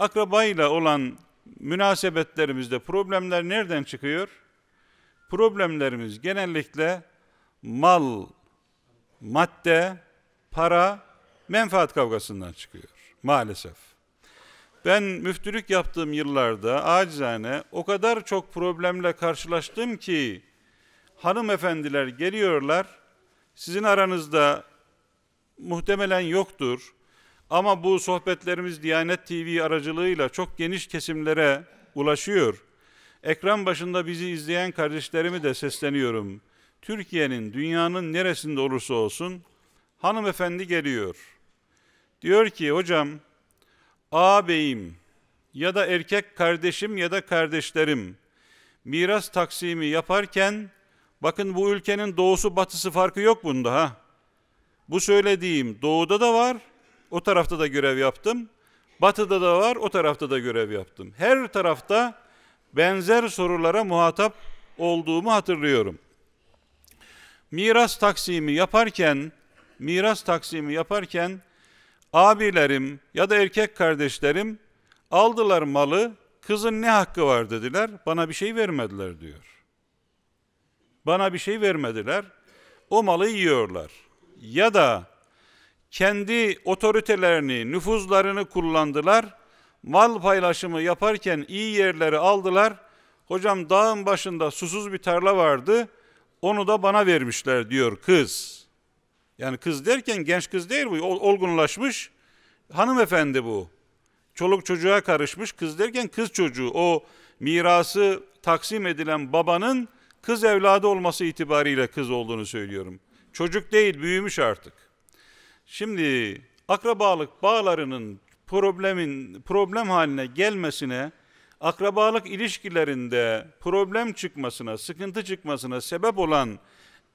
akrabayla olan münasebetlerimizde problemler nereden çıkıyor? Problemlerimiz genellikle mal, madde, para, menfaat kavgasından çıkıyor maalesef. Ben müftülük yaptığım yıllarda acizane o kadar çok problemle karşılaştım ki hanımefendiler geliyorlar, sizin aranızda muhtemelen yoktur. Ama bu sohbetlerimiz Diyanet TV aracılığıyla çok geniş kesimlere ulaşıyor. Ekran başında bizi izleyen kardeşlerimi de sesleniyorum. Türkiye'nin, dünyanın neresinde olursa olsun hanımefendi geliyor. Diyor ki hocam ağabeyim ya da erkek kardeşim ya da kardeşlerim miras taksimi yaparken bakın bu ülkenin doğusu batısı farkı yok bunda ha. Bu söylediğim doğuda da var, o tarafta da görev yaptım. Batı'da da var, o tarafta da görev yaptım. Her tarafta benzer sorulara muhatap olduğumu hatırlıyorum. Miras taksimi yaparken, miras taksimi yaparken abilerim ya da erkek kardeşlerim aldılar malı, kızın ne hakkı var dediler, bana bir şey vermediler diyor. Bana bir şey vermediler, o malı yiyorlar. Ya da kendi otoritelerini, nüfuzlarını kullandılar. Mal paylaşımı yaparken iyi yerleri aldılar. Hocam dağın başında susuz bir tarla vardı. Onu da bana vermişler diyor kız. Yani kız derken genç kız değil bu. Olgunlaşmış hanımefendi bu. Çoluk çocuğa karışmış kız derken kız çocuğu. O mirası taksim edilen babanın kız evladı olması itibariyle kız olduğunu söylüyorum. Çocuk değil büyümüş artık. Şimdi akrabalık bağlarının problemin problem haline gelmesine, akrabalık ilişkilerinde problem çıkmasına, sıkıntı çıkmasına sebep olan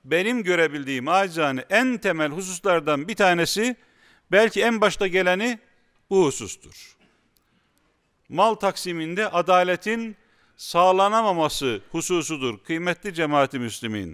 benim görebildiğim acizane en temel hususlardan bir tanesi belki en başta geleni bu husustur. Mal taksiminde adaletin sağlanamaması hususudur kıymetli cemaati müslümin.